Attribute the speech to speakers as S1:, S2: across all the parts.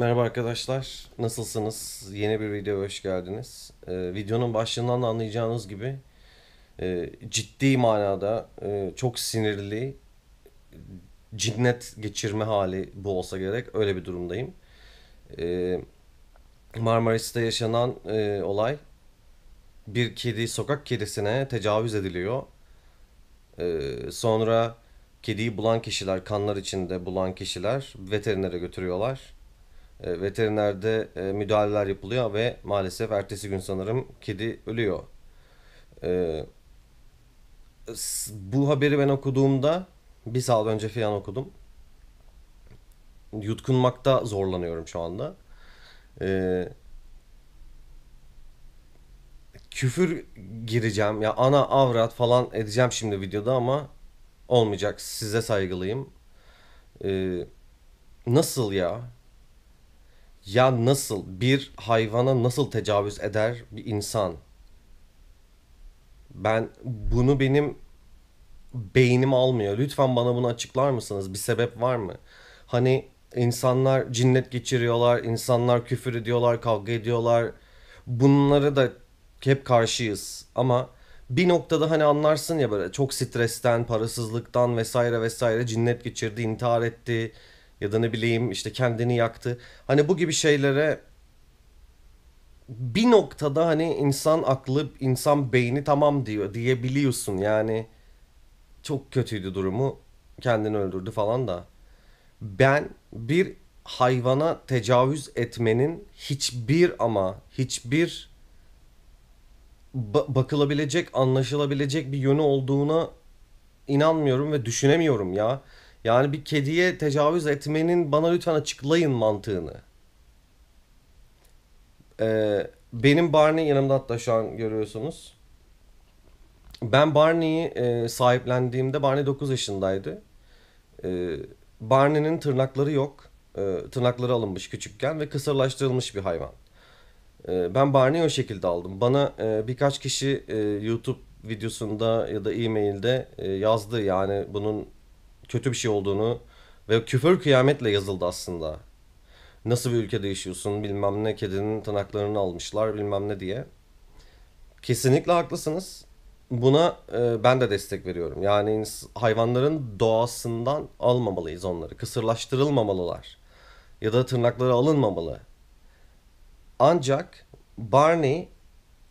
S1: Merhaba arkadaşlar, nasılsınız? Yeni bir videoya hoş geldiniz. Ee, videonun başlığından da anlayacağınız gibi e, ciddi manada e, çok sinirli, cinnet geçirme hali bu olsa gerek, öyle bir durumdayım. E, Marmaris'te yaşanan e, olay, bir kedi sokak kedisine tecavüz ediliyor. E, sonra kediyi bulan kişiler, kanlar içinde bulan kişiler veterinere götürüyorlar e, veterinerde e, müdahaleler yapılıyor ve maalesef ertesi gün sanırım kedi ölüyor. E, bu haberi ben okuduğumda bir saat önce falan okudum. Yutkunmakta zorlanıyorum şu anda. E, küfür gireceğim ya ana avrat falan edeceğim şimdi videoda ama olmayacak. Size saygılıyım. E, nasıl ya? Ya nasıl bir hayvana nasıl tecavüz eder bir insan? Ben bunu benim beynim almıyor. Lütfen bana bunu açıklar mısınız? Bir sebep var mı? Hani insanlar cinnet geçiriyorlar, insanlar küfür ediyorlar, kavga ediyorlar. Bunları da hep karşıyız ama bir noktada hani anlarsın ya böyle çok stresten, parasızlıktan vesaire vesaire cinnet geçirdi, intihar etti ya da ne bileyim işte kendini yaktı. Hani bu gibi şeylere bir noktada hani insan aklı, insan beyni tamam diyor diyebiliyorsun. Yani çok kötüydü durumu. Kendini öldürdü falan da. Ben bir hayvana tecavüz etmenin hiçbir ama hiçbir ba- bakılabilecek, anlaşılabilecek bir yönü olduğuna inanmıyorum ve düşünemiyorum ya. Yani bir kediye tecavüz etmenin bana lütfen açıklayın mantığını. Ee, benim Barney yanımda hatta şu an görüyorsunuz. Ben Barney'i e, sahiplendiğimde Barney 9 yaşındaydı. E, Barney'nin tırnakları yok. E, tırnakları alınmış küçükken ve kısırlaştırılmış bir hayvan. E, ben Barney'i o şekilde aldım. Bana e, birkaç kişi e, YouTube videosunda ya da e-mailde e, yazdı. Yani bunun kötü bir şey olduğunu ve küfür kıyametle yazıldı aslında. Nasıl bir ülkede yaşıyorsun bilmem ne kedinin tırnaklarını almışlar bilmem ne diye. Kesinlikle haklısınız. Buna e, ben de destek veriyorum. Yani hayvanların doğasından almamalıyız onları. Kısırlaştırılmamalılar. Ya da tırnakları alınmamalı. Ancak Barney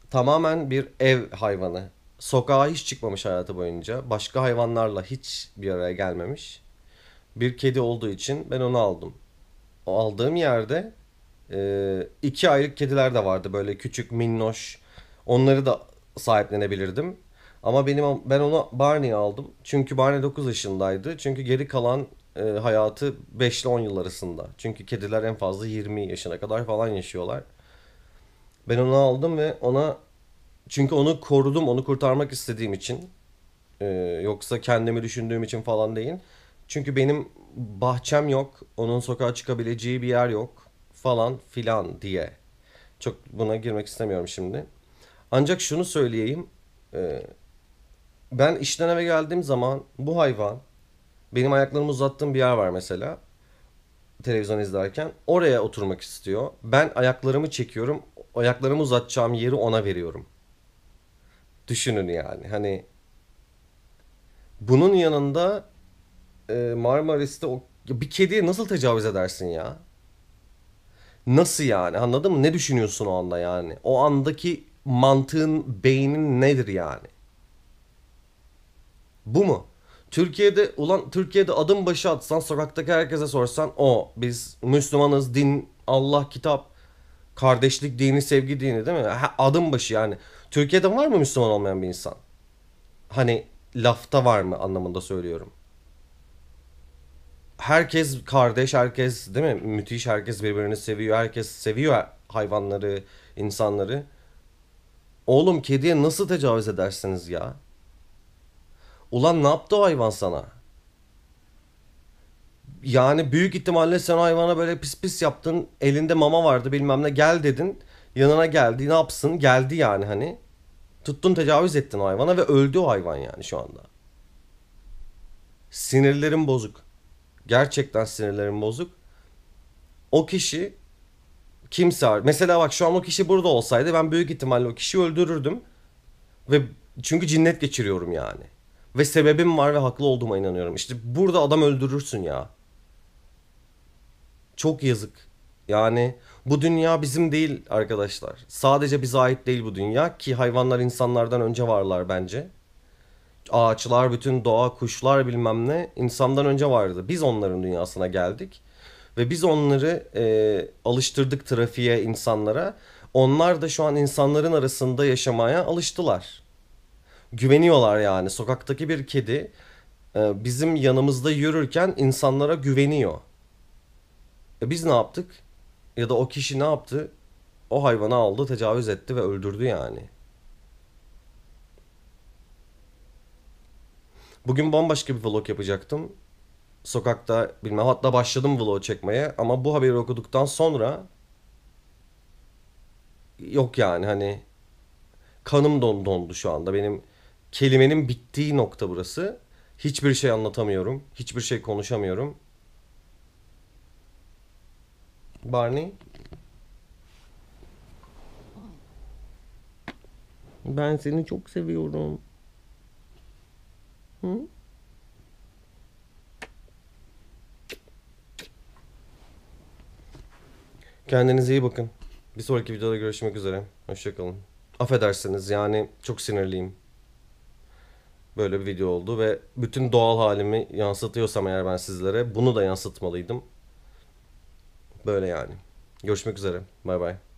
S1: tamamen bir ev hayvanı sokağa hiç çıkmamış hayatı boyunca. Başka hayvanlarla hiç bir araya gelmemiş. Bir kedi olduğu için ben onu aldım. O aldığım yerde e, iki aylık kediler de vardı böyle küçük minnoş. Onları da sahiplenebilirdim. Ama benim ben onu Barney'i aldım. Çünkü Barney 9 yaşındaydı. Çünkü geri kalan e, hayatı 5 ile 10 yıl arasında. Çünkü kediler en fazla 20 yaşına kadar falan yaşıyorlar. Ben onu aldım ve ona çünkü onu korudum, onu kurtarmak istediğim için. Ee, yoksa kendimi düşündüğüm için falan değil. Çünkü benim bahçem yok, onun sokağa çıkabileceği bir yer yok falan filan diye. Çok buna girmek istemiyorum şimdi. Ancak şunu söyleyeyim. Ee, ben işten eve geldiğim zaman bu hayvan benim ayaklarımı uzattığım bir yer var mesela televizyon izlerken oraya oturmak istiyor. Ben ayaklarımı çekiyorum. Ayaklarımı uzatacağım yeri ona veriyorum. Düşünün yani. Hani bunun yanında e, Marmaris'te o bir kediye nasıl tecavüz edersin ya? Nasıl yani? Anladın mı? Ne düşünüyorsun o anda yani? O andaki mantığın, beynin nedir yani? Bu mu? Türkiye'de ulan Türkiye'de adım başı atsan sokaktaki herkese sorsan o biz Müslümanız, din, Allah, kitap Kardeşlik dini, sevgi dini değil mi? adım başı yani. Türkiye'de var mı Müslüman olmayan bir insan? Hani lafta var mı anlamında söylüyorum. Herkes kardeş, herkes değil mi? Müthiş, herkes birbirini seviyor, herkes seviyor hayvanları, insanları. Oğlum kediye nasıl tecavüz edersiniz ya? Ulan ne yaptı o hayvan sana? Yani büyük ihtimalle sen hayvana böyle pis pis yaptın. Elinde mama vardı bilmem ne gel dedin. Yanına geldi ne yapsın geldi yani hani. Tuttun tecavüz ettin hayvana ve öldü o hayvan yani şu anda. Sinirlerim bozuk. Gerçekten sinirlerim bozuk. O kişi kimse var, mesela bak şu an o kişi burada olsaydı ben büyük ihtimalle o kişiyi öldürürdüm. Ve çünkü cinnet geçiriyorum yani. Ve sebebim var ve haklı olduğuma inanıyorum. İşte burada adam öldürürsün ya. Çok yazık. Yani bu dünya bizim değil arkadaşlar. Sadece bize ait değil bu dünya ki hayvanlar insanlardan önce varlar bence. Ağaçlar, bütün doğa, kuşlar bilmem ne insandan önce vardı. Biz onların dünyasına geldik ve biz onları e, alıştırdık trafiğe, insanlara. Onlar da şu an insanların arasında yaşamaya alıştılar. Güveniyorlar yani. Sokaktaki bir kedi e, bizim yanımızda yürürken insanlara güveniyor. E biz ne yaptık? Ya da o kişi ne yaptı? O hayvanı aldı, tecavüz etti ve öldürdü yani. Bugün bambaşka bir vlog yapacaktım. Sokakta bilmem hatta başladım vlog çekmeye ama bu haberi okuduktan sonra yok yani hani kanım don dondu şu anda. Benim kelimenin bittiği nokta burası. Hiçbir şey anlatamıyorum. Hiçbir şey konuşamıyorum. Barney. Ben seni çok seviyorum. Hı? Kendinize iyi bakın. Bir sonraki videoda görüşmek üzere. Hoşçakalın. Affedersiniz yani çok sinirliyim. Böyle bir video oldu ve bütün doğal halimi yansıtıyorsam eğer ben sizlere bunu da yansıtmalıydım böyle yani. Görüşmek üzere. Bay bay.